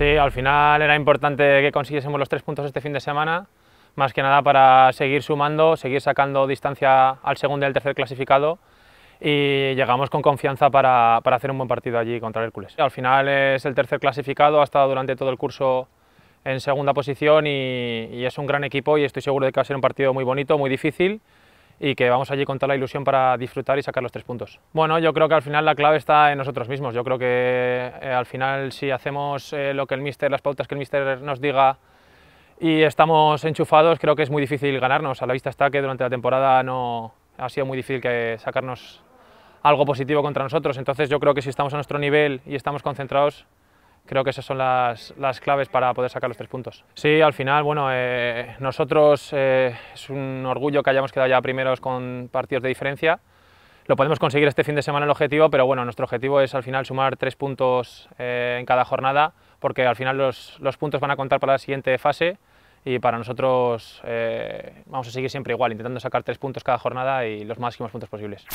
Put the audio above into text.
Sí, al final era importante que consiguiésemos los tres puntos este fin de semana, más que nada para seguir sumando, seguir sacando distancia al segundo y al tercer clasificado y llegamos con confianza para, hacer un buen partido allí contra el Hércules. Al final es el tercer clasificado, ha estado durante todo el curso en segunda posición y, y es un gran equipo y estoy seguro de que va a ser un partido muy bonito, muy difícil y que vamos allí con toda la ilusión para disfrutar y sacar los tres puntos. Bueno, yo creo que al final la clave está en nosotros mismos. Yo creo que eh, al final si hacemos eh, lo que el míster, las pautas que el mister nos diga y estamos enchufados, creo que es muy difícil ganarnos. A la vista está que durante la temporada no ha sido muy difícil que sacarnos algo positivo contra nosotros. Entonces yo creo que si estamos a nuestro nivel y estamos concentrados, creo que esas son las, las, claves para poder sacar los tres puntos. Sí, al final, bueno, eh, nosotros eh, es un orgullo que hayamos quedado ya primeros con partidos de diferencia. Lo podemos conseguir este fin de semana el objetivo, pero bueno, nuestro objetivo es al final sumar tres puntos eh, en cada jornada, porque al final los, los, puntos van a contar para la siguiente fase y para nosotros vamos a seguir siempre igual, intentando sacar tres puntos cada jornada y los máximos puntos posibles.